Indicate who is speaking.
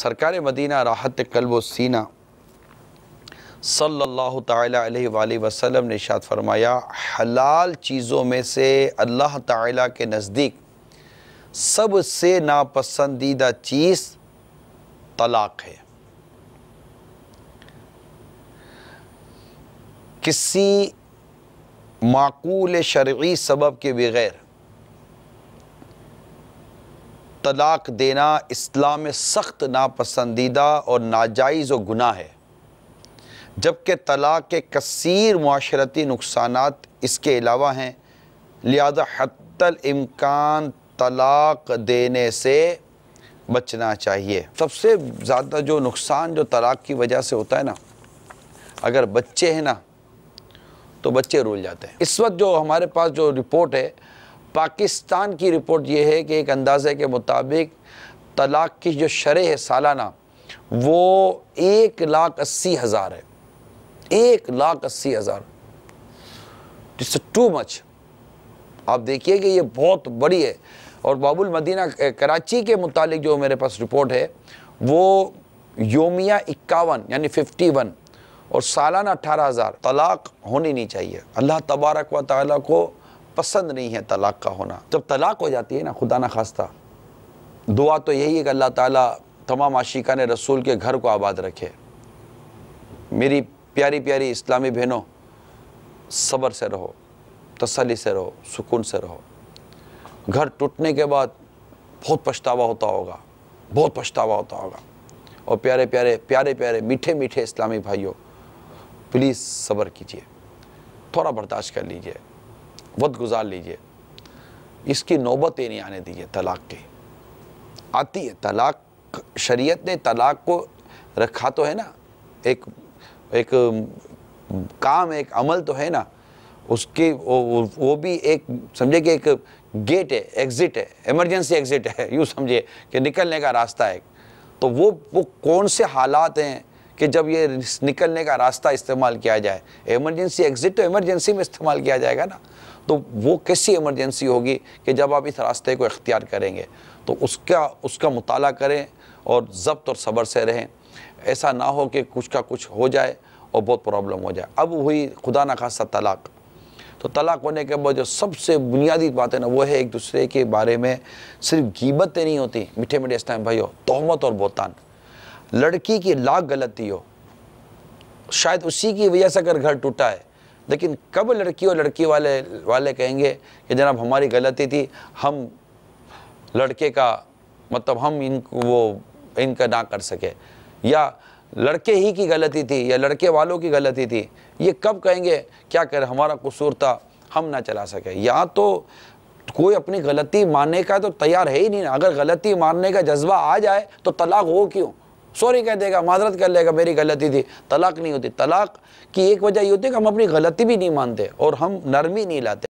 Speaker 1: सरकार मदीना राहत कल्ब सीना सल्लल्लाहु अलैहि वसल्लम ने शाद फरमाया हलाल चीज़ों में से अल्लाह ताला के नज़दीक सबसे नापसंदीदा चीज़ तलाक़ है किसी माकूल शर्य सबब के बगैर तलाक देना इस्लाम में सख्त नापसंदीदा और नाजायज़ व गुनाह है जबकि तलाक के कसर माशरती नुकसान इसके अलावा हैं लिहाजा हतलमकान तलाक देने से बचना चाहिए सबसे ज़्यादा जो नुकसान जो तलाक की वजह से होता है ना अगर बच्चे हैं ना तो बच्चे रोल जाते हैं इस वक्त जो हमारे पास जो रिपोर्ट है पाकिस्तान की रिपोर्ट ये है कि एक अंदाज़े के मुताबिक तलाक की जो शरह है सालाना वो एक लाख अस्सी हज़ार है एक लाख अस्सी हज़ार इट्स टू मच आप देखिए कि ये बहुत बड़ी है और बाबुल मदीना कराची के मुतालिक जो मेरे पास रिपोर्ट है वो योमिया इक्यावन यानी फिफ्टी वन और सालाना अठारह हज़ार तलाक होनी नहीं चाहिए अल्लाह तबारक व ताली को पसंद नहीं है तलाक़ का होना जब तलाक़ हो जाती है ना खुदा ना खास्ता दुआ तो यही है कि अल्लाह ताला तमाम आशिका ने रसूल के घर को आबाद रखे मेरी प्यारी प्यारी इस्लामी बहनों सब्र से रहो तसली से रहो सुकून से रहो घर टूटने के बाद बहुत पछतावा होता होगा बहुत पछतावा होता होगा और प्यारे प्यारे प्यारे प्यारे मीठे मीठे इस्लामी भाइयों प्लीज़ सब्र कीजिए थोड़ा बर्दाश्त कर लीजिए वक्त गुजार लीजिए इसकी नौबत ही नहीं आने दीजिए तलाक़ की आती है तलाक शरीयत ने तलाक को रखा तो है ना एक एक काम एक अमल तो है ना उसके वो, वो भी एक समझे कि एक गेट है एग्ज़िट है इमरजेंसी एग्ज़िट है यूँ समझिए कि निकलने का रास्ता है तो वो वो कौन से हालात हैं कि जब ये निकलने का रास्ता इस्तेमाल किया जाए इमरजेंसी एग्ज़िट तो इमरजेंसी में इस्तेमाल किया जाएगा ना तो वो कैसी इमरजेंसी होगी कि जब आप इस रास्ते को इख्तियार करेंगे तो उसका उसका मुताल करें और जब्त और सब्र से रहें ऐसा ना हो कि कुछ का कुछ हो जाए और बहुत प्रॉब्लम हो जाए अब हुई खुदा न खासा तलाक़ तो तलाक होने के बाद जो सबसे बुनियादी बात है ना वो है एक दूसरे के बारे में सिर्फ गीबतें नहीं होती मीठे मीठे भाई हो तहमत और बोतान लड़की की लाख गलती हो शायद उसी की वजह से अगर घर टूटा है लेकिन कब लड़की और लड़की वाले वाले कहेंगे कि जनाब हमारी गलती थी हम लड़के का मतलब हम इन वो इनका ना कर सके या लड़के ही की गलती थी या लड़के वालों की गलती थी ये कब कहेंगे क्या कर हमारा कसूर था हम ना चला सके या तो कोई अपनी गलती मानने का तो तैयार है ही नहीं ना अगर गलती मानने का जज्बा आ जाए तो तलाक हो क्यों सॉरी कह देगा माजरत कर लेगा मेरी गलती थी तलाक नहीं होती तलाक की एक वजह ये होती है कि हम अपनी गलती भी नहीं मानते और हम नरमी नहीं लाते